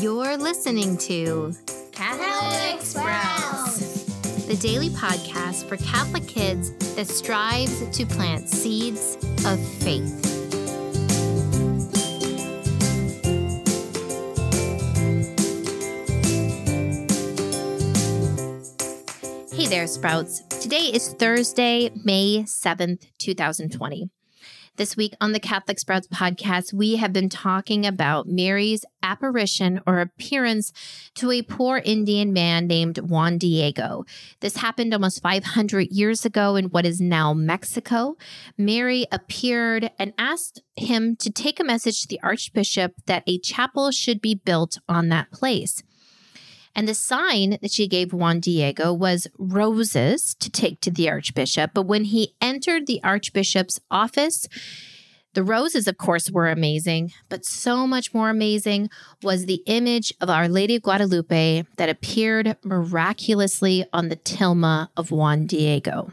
You're listening to Catholic Sprouts, the daily podcast for Catholic kids that strives to plant seeds of faith. Hey there, Sprouts. Today is Thursday, May 7th, 2020. This week on the Catholic Sprouts podcast, we have been talking about Mary's apparition or appearance to a poor Indian man named Juan Diego. This happened almost 500 years ago in what is now Mexico. Mary appeared and asked him to take a message to the archbishop that a chapel should be built on that place. And the sign that she gave Juan Diego was roses to take to the archbishop. But when he entered the archbishop's office, the roses, of course, were amazing, but so much more amazing was the image of Our Lady of Guadalupe that appeared miraculously on the tilma of Juan Diego.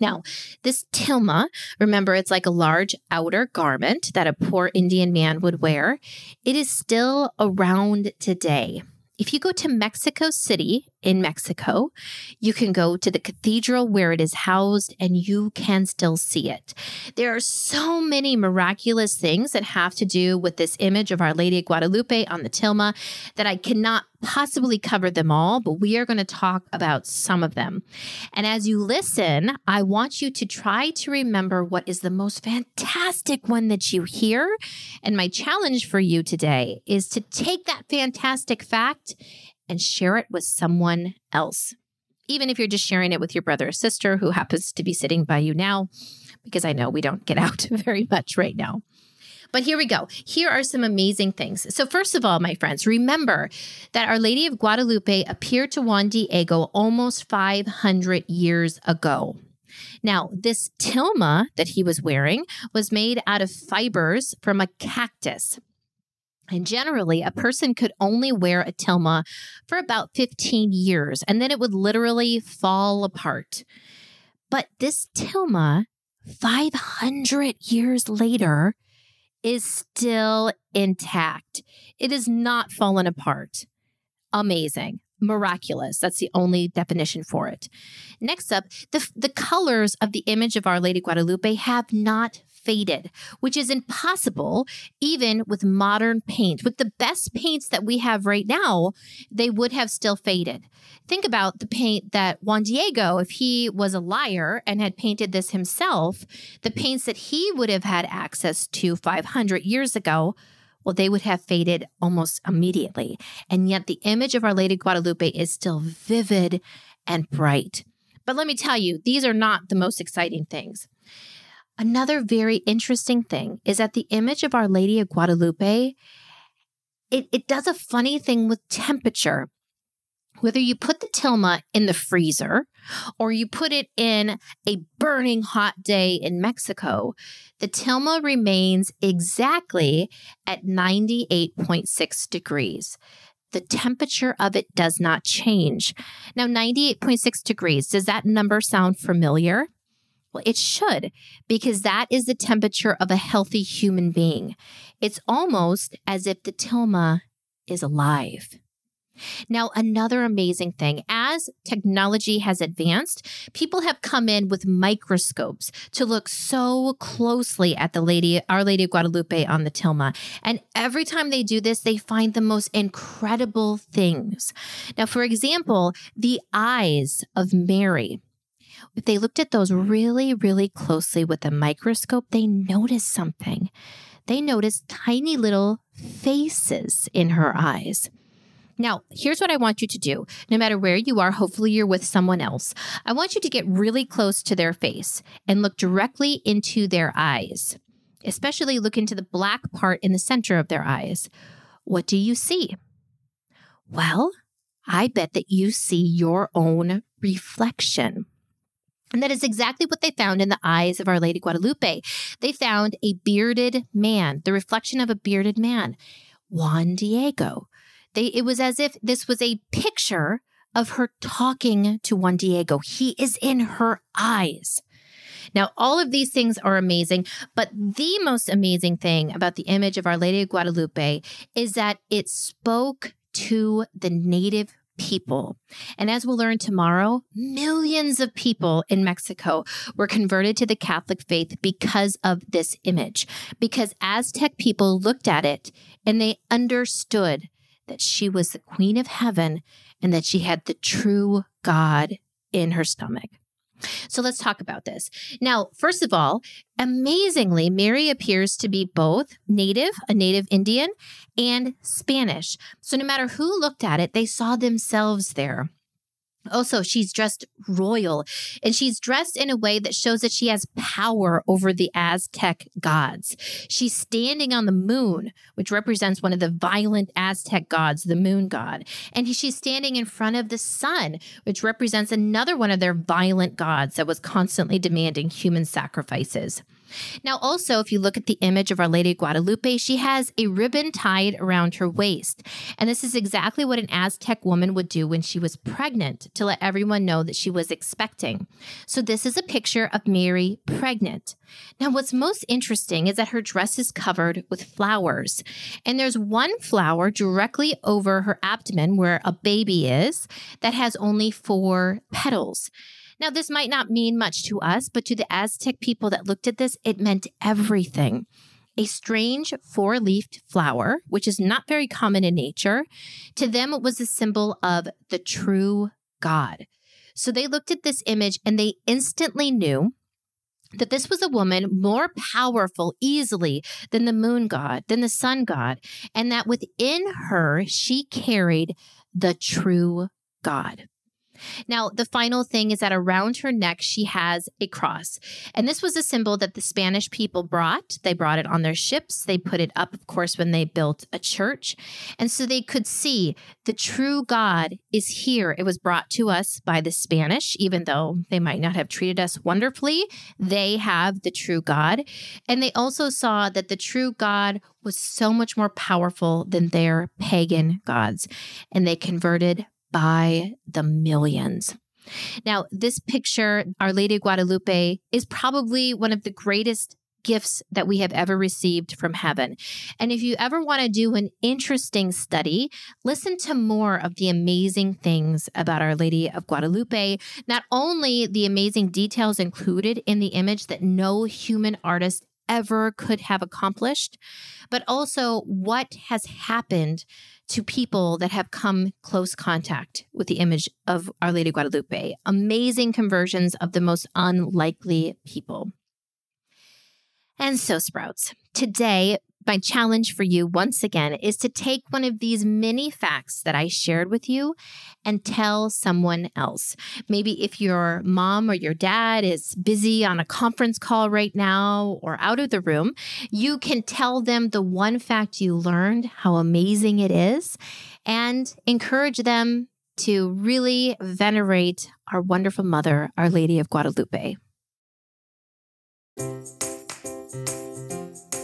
Now, this tilma, remember, it's like a large outer garment that a poor Indian man would wear. It is still around today. If you go to Mexico City in Mexico. You can go to the cathedral where it is housed and you can still see it. There are so many miraculous things that have to do with this image of Our Lady of Guadalupe on the Tilma that I cannot possibly cover them all, but we are going to talk about some of them. And as you listen, I want you to try to remember what is the most fantastic one that you hear. And my challenge for you today is to take that fantastic fact and share it with someone else. Even if you're just sharing it with your brother or sister who happens to be sitting by you now, because I know we don't get out very much right now. But here we go. Here are some amazing things. So, first of all, my friends, remember that Our Lady of Guadalupe appeared to Juan Diego almost 500 years ago. Now, this tilma that he was wearing was made out of fibers from a cactus. And generally, a person could only wear a tilma for about 15 years, and then it would literally fall apart. But this tilma, 500 years later, is still intact. It is not fallen apart. Amazing. Miraculous. That's the only definition for it. Next up, the, the colors of the image of Our Lady Guadalupe have not faded, which is impossible even with modern paint. With the best paints that we have right now, they would have still faded. Think about the paint that Juan Diego, if he was a liar and had painted this himself, the paints that he would have had access to 500 years ago well, they would have faded almost immediately. And yet the image of Our Lady Guadalupe is still vivid and bright. But let me tell you, these are not the most exciting things. Another very interesting thing is that the image of Our Lady of Guadalupe, it, it does a funny thing with temperature. Whether you put the tilma in the freezer or you put it in a burning hot day in Mexico, the tilma remains exactly at 98.6 degrees the temperature of it does not change. Now, 98.6 degrees, does that number sound familiar? Well, it should, because that is the temperature of a healthy human being. It's almost as if the tilma is alive. Now, another amazing thing as technology has advanced, people have come in with microscopes to look so closely at the Lady, Our Lady of Guadalupe on the Tilma. And every time they do this, they find the most incredible things. Now, for example, the eyes of Mary. If they looked at those really, really closely with a microscope, they noticed something. They noticed tiny little faces in her eyes. Now, here's what I want you to do. No matter where you are, hopefully you're with someone else. I want you to get really close to their face and look directly into their eyes, especially look into the black part in the center of their eyes. What do you see? Well, I bet that you see your own reflection. And that is exactly what they found in the eyes of Our Lady Guadalupe. They found a bearded man, the reflection of a bearded man, Juan Diego. They, it was as if this was a picture of her talking to Juan Diego. He is in her eyes. Now, all of these things are amazing, but the most amazing thing about the image of Our Lady of Guadalupe is that it spoke to the native people. And as we'll learn tomorrow, millions of people in Mexico were converted to the Catholic faith because of this image, because Aztec people looked at it and they understood that she was the queen of heaven and that she had the true God in her stomach. So let's talk about this. Now, first of all, amazingly, Mary appears to be both native, a native Indian, and Spanish. So no matter who looked at it, they saw themselves there. Also, she's dressed royal and she's dressed in a way that shows that she has power over the Aztec gods. She's standing on the moon, which represents one of the violent Aztec gods, the moon god. And she's standing in front of the sun, which represents another one of their violent gods that was constantly demanding human sacrifices. Now, also, if you look at the image of Our Lady of Guadalupe, she has a ribbon tied around her waist. And this is exactly what an Aztec woman would do when she was pregnant to let everyone know that she was expecting. So, this is a picture of Mary pregnant. Now, what's most interesting is that her dress is covered with flowers. And there's one flower directly over her abdomen where a baby is that has only four petals. Now, this might not mean much to us, but to the Aztec people that looked at this, it meant everything. A strange four leafed flower, which is not very common in nature, to them it was a symbol of the true God. So they looked at this image and they instantly knew that this was a woman more powerful easily than the moon god, than the sun god, and that within her she carried the true God. Now, the final thing is that around her neck, she has a cross. And this was a symbol that the Spanish people brought. They brought it on their ships. They put it up, of course, when they built a church. And so they could see the true God is here. It was brought to us by the Spanish, even though they might not have treated us wonderfully. They have the true God. And they also saw that the true God was so much more powerful than their pagan gods. And they converted by the millions. Now, this picture, Our Lady of Guadalupe, is probably one of the greatest gifts that we have ever received from heaven. And if you ever want to do an interesting study, listen to more of the amazing things about Our Lady of Guadalupe. Not only the amazing details included in the image that no human artist ever could have accomplished, but also what has happened to people that have come close contact with the image of Our Lady Guadalupe. Amazing conversions of the most unlikely people. And so, Sprouts, today my challenge for you once again is to take one of these mini facts that I shared with you and tell someone else. Maybe if your mom or your dad is busy on a conference call right now or out of the room, you can tell them the one fact you learned, how amazing it is, and encourage them to really venerate our wonderful mother, Our Lady of Guadalupe.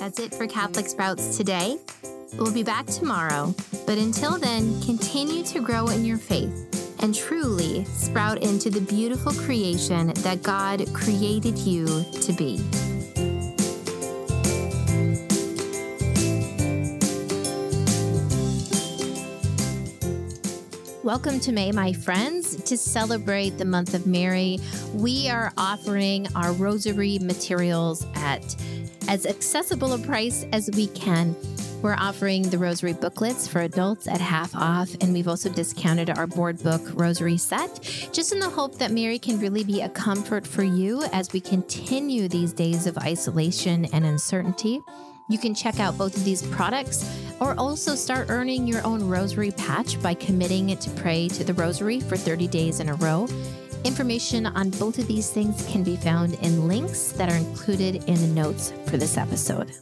That's it for Catholic Sprouts today. We'll be back tomorrow, but until then, continue to grow in your faith and truly sprout into the beautiful creation that God created you to be. Welcome to May, my friends. To celebrate the month of Mary, we are offering our rosary materials at as accessible a price as we can. We're offering the rosary booklets for adults at half off, and we've also discounted our board book rosary set, just in the hope that Mary can really be a comfort for you as we continue these days of isolation and uncertainty. You can check out both of these products or also start earning your own rosary patch by committing it to pray to the rosary for 30 days in a row. Information on both of these things can be found in links that are included in the notes for this episode.